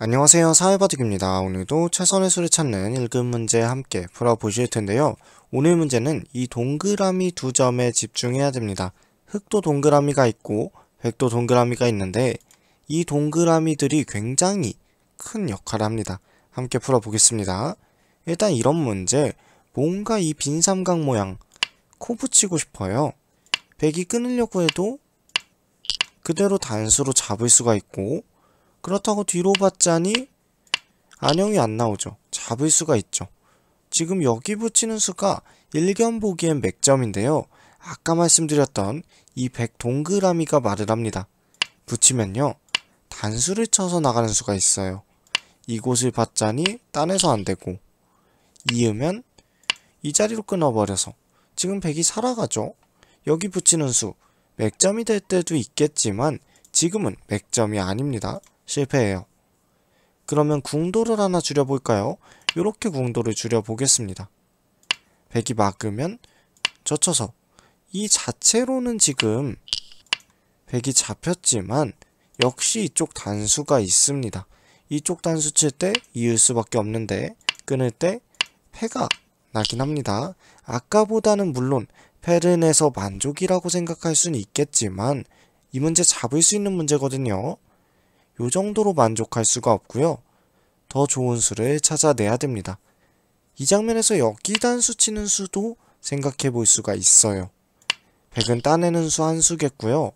안녕하세요 사회바둑입니다. 오늘도 최선의 수를 찾는 읽은 문제 함께 풀어보실 텐데요. 오늘 문제는 이 동그라미 두 점에 집중해야 됩니다. 흑도 동그라미가 있고 백도 동그라미가 있는데 이 동그라미들이 굉장히 큰 역할을 합니다. 함께 풀어보겠습니다. 일단 이런 문제 뭔가 이 빈 삼각 모양 코 붙이고 싶어요. 백이 끊으려고 해도 그대로 단수로 잡을 수가 있고 그렇다고 뒤로 봤자니 안형이 안 나오죠. 잡을 수가 있죠. 지금 여기 붙이는 수가 일견 보기엔 100점인데요. 아까 말씀드렸던 이 100 동그라미가 말을 합니다. 붙이면요. 단수를 쳐서 나가는 수가 있어요. 이곳을 봤자니 딴에서 안 되고 이으면 이 자리로 끊어버려서 지금 100이 살아가죠. 여기 붙이는 수 100점이 될 때도 있겠지만 지금은 100점이 아닙니다. 실패해요. 그러면 궁도를 하나 줄여볼까요? 이렇게 궁도를 줄여보겠습니다. 백이 막으면 젖혀서 이 자체로는 지금 백이 잡혔지만 역시 이쪽 단수가 있습니다. 이쪽 단수 칠 때 이을 수밖에 없는데 끊을 때 패가 나긴 합니다. 아까보다는 물론 패를 내서 만족이라고 생각할 수는 있겠지만 이 문제 잡을 수 있는 문제거든요. 요 정도로 만족할 수가 없고요. 더 좋은 수를 찾아내야 됩니다. 이 장면에서 여기 단수 치는 수도 생각해 볼 수가 있어요. 100은 따내는 수 한 수겠고요.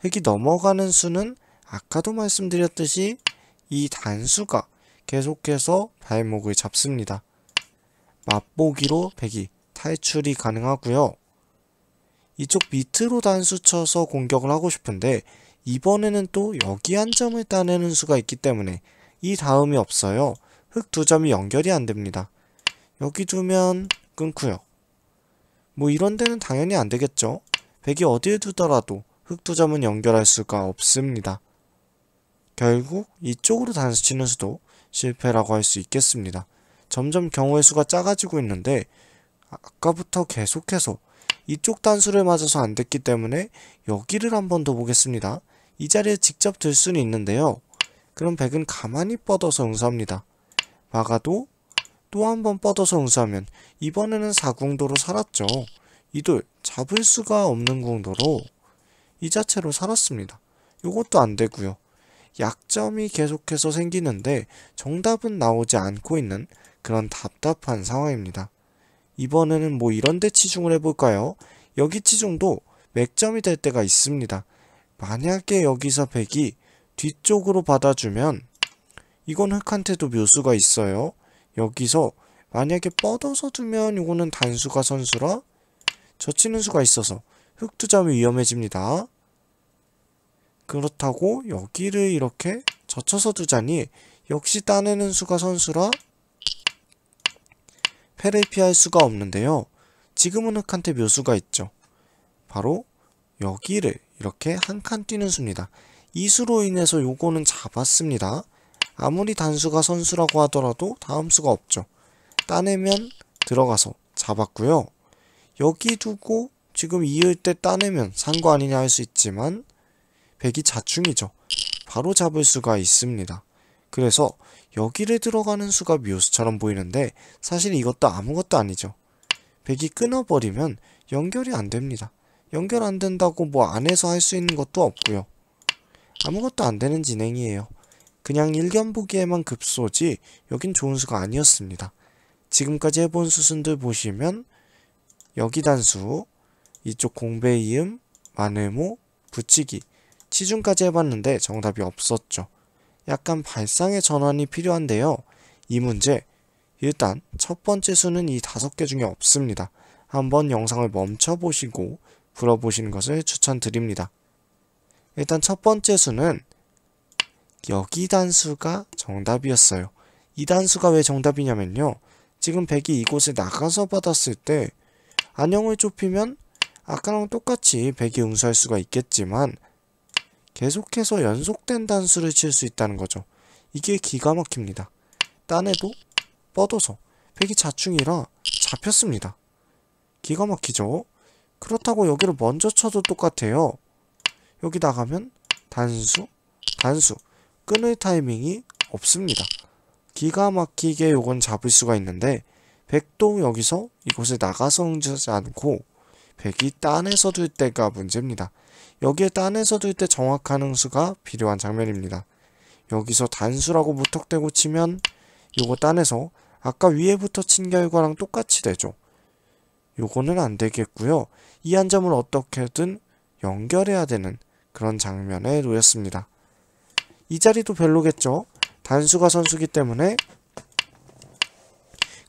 흙이 넘어가는 수는 아까도 말씀드렸듯이 이 단수가 계속해서 발목을 잡습니다. 맛보기로 100이 탈출이 가능하고요. 이쪽 밑으로 단수 쳐서 공격을 하고 싶은데 이번에는 또 여기 한 점을 따내는 수가 있기 때문에 이 다음이 없어요. 흙 두 점이 연결이 안 됩니다. 여기 두면 끊고요. 뭐 이런 데는 당연히 안 되겠죠. 백이 어디에 두더라도 흙 두 점은 연결할 수가 없습니다. 결국 이쪽으로 단수치는 수도 실패라고 할 수 있겠습니다. 점점 경우의 수가 작아지고 있는데 아까부터 계속해서 이쪽 단수를 맞아서 안 됐기 때문에 여기를 한 번 더 보겠습니다. 이 자리에 직접 들 수는 있는데요. 그럼 백은 가만히 뻗어서 응수합니다. 막아도 또 한 번 뻗어서 응수하면 이번에는 4궁도로 살았죠. 이 돌 잡을 수가 없는 궁도로 이 자체로 살았습니다. 이것도 안되고요. 약점이 계속해서 생기는데 정답은 나오지 않고 있는 그런 답답한 상황입니다. 이번에는 뭐 이런데 치중을 해볼까요? 여기 치중도 맥점이 될 때가 있습니다. 만약에 여기서 100이 뒤쪽으로 받아주면 이건 흑한테도 묘수가 있어요. 여기서 만약에 뻗어서 두면 이거는 단수가 선수라 젖히는 수가 있어서 흑 두점이 위험해집니다. 그렇다고 여기를 이렇게 젖혀서 두자니 역시 따내는 수가 선수라 패를 피할 수가 없는데요. 지금은 흑한테 묘수가 있죠. 바로 여기를 이렇게 한 칸 뛰는 수입니다. 이 수로 인해서 요거는 잡았습니다. 아무리 단수가 선수라고 하더라도 다음 수가 없죠. 따내면 들어가서 잡았고요. 여기 두고 지금 이을 때 따내면 산거 아니냐 할 수 있지만 백이 자충이죠. 바로 잡을 수가 있습니다. 그래서 여기를 들어가는 수가 미호수처럼 보이는데 사실 이것도 아무것도 아니죠. 백이 끊어버리면 연결이 안 됩니다. 연결 안 된다고 뭐 안에서 할 수 있는 것도 없고요. 아무것도 안 되는 진행이에요. 그냥 일견 보기에만 급소지 여긴 좋은 수가 아니었습니다. 지금까지 해본 수순들 보시면 여기 단수, 이쪽 공배 이음, 마네모, 붙이기, 치중까지 해봤는데 정답이 없었죠. 약간 발상의 전환이 필요한데요. 이 문제 일단 첫 번째 수는 이 다섯 개 중에 없습니다. 한번 영상을 멈춰보시고 풀어보시는 것을 추천드립니다. 일단 첫 번째 수는 여기 단수가 정답이었어요. 이 단수가 왜 정답이냐면요. 지금 100이 이곳에 나가서 받았을 때 안형을 좁히면 아까랑 똑같이 100이 응수할 수가 있겠지만 계속해서 연속된 단수를 칠 수 있다는 거죠. 이게 기가 막힙니다. 딴에도 뻗어서 100이 자충이라 잡혔습니다. 기가 막히죠? 그렇다고 여기를 먼저 쳐도 똑같아요. 여기 나가면 단수, 단수 끊을 타이밍이 없습니다. 기가 막히게 요건 잡을 수가 있는데 백도 여기서 이곳에 나가서 응지하지 않고 백이 딴에서 둘 때가 문제입니다. 여기에 딴에서 둘 때 정확한 응수가 필요한 장면입니다. 여기서 단수라고 무턱대고 치면 요거 딴에서 아까 위에부터 친 결과랑 똑같이 되죠. 요거는 안 되겠고요. 이 한 점을 어떻게든 연결해야 되는 그런 장면에 놓였습니다. 이 자리도 별로겠죠? 단수가 선수기 때문에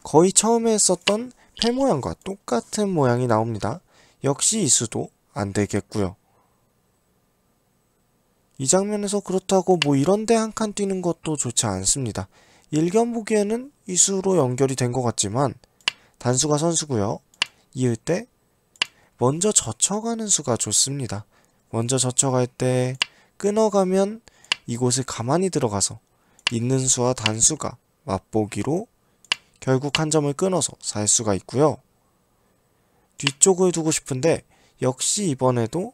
거의 처음에 썼던폐 모양과 똑같은 모양이 나옵니다. 역시 이수도 안 되겠고요. 이 장면에서 그렇다고 뭐 이런데 한 칸 뛰는 것도 좋지 않습니다. 일견 보기에는 이수로 연결이 된 것 같지만 단수가 선수고요. 이을 때 먼저 젖혀가는 수가 좋습니다. 먼저 젖혀갈 때 끊어가면 이곳에 가만히 들어가서 있는 수와 단수가 맛보기로 결국 한 점을 끊어서 살 수가 있고요. 뒤쪽을 두고 싶은데 역시 이번에도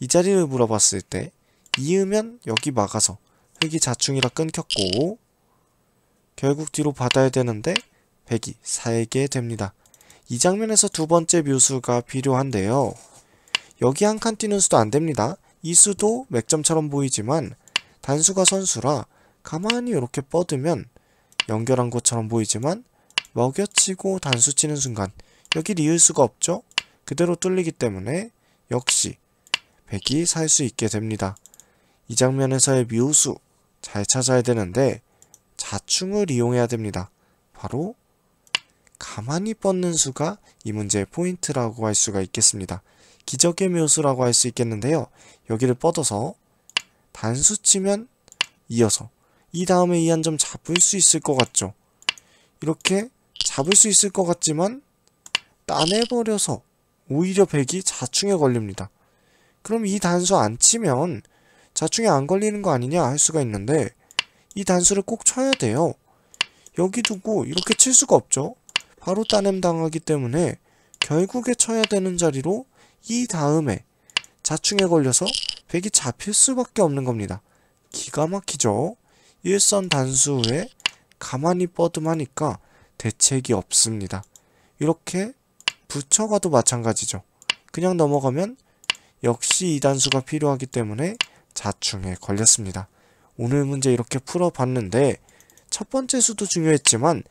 이 자리를 물어봤을 때 이으면 여기 막아서 흙이 자충이라 끊겼고 결국 뒤로 받아야 되는데 백이 살게 됩니다. 이 장면에서 두 번째 묘수가 필요한데요. 여기 한 칸 뛰는 수도 안됩니다. 이 수도 맥점처럼 보이지만 단수가 선수라 가만히 이렇게 뻗으면 연결한 것처럼 보이지만 먹여치고 단수 치는 순간 여기 리을 수가 없죠? 그대로 뚫리기 때문에 역시 백이 살 수 있게 됩니다. 이 장면에서의 묘수잘 찾아야 되는데 자충을 이용해야 됩니다. 바로 가만히 뻗는 수가 이 문제의 포인트라고 할 수가 있겠습니다. 기적의 묘수라고 할 수 있겠는데요. 여기를 뻗어서 단수 치면 이어서 이 다음에 이 한 점 잡을 수 있을 것 같죠. 이렇게 잡을 수 있을 것 같지만 따내버려서 오히려 백이 자충에 걸립니다. 그럼 이 단수 안 치면 자충에 안 걸리는 거 아니냐 할 수가 있는데 이 단수를 꼭 쳐야 돼요. 여기 두고 이렇게 칠 수가 없죠. 바로 따냄 당하기 때문에 결국에 쳐야 되는 자리로 이 다음에 자충에 걸려서 백이 잡힐 수밖에 없는 겁니다. 기가 막히죠? 일선 단수 후에 가만히 뻗음하니까 대책이 없습니다. 이렇게 붙여가도 마찬가지죠. 그냥 넘어가면 역시 이 단수가 필요하기 때문에 자충에 걸렸습니다. 오늘 문제 이렇게 풀어봤는데 첫 번째 수도 중요했지만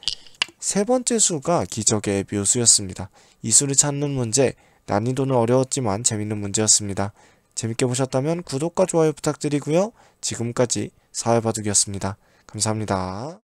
세 번째 수가 기적의 묘수였습니다. 이 수를 찾는 문제, 난이도는 어려웠지만 재밌는 문제였습니다. 재밌게 보셨다면 구독과 좋아요 부탁드리고요. 지금까지 사회바둑이었습니다. 감사합니다.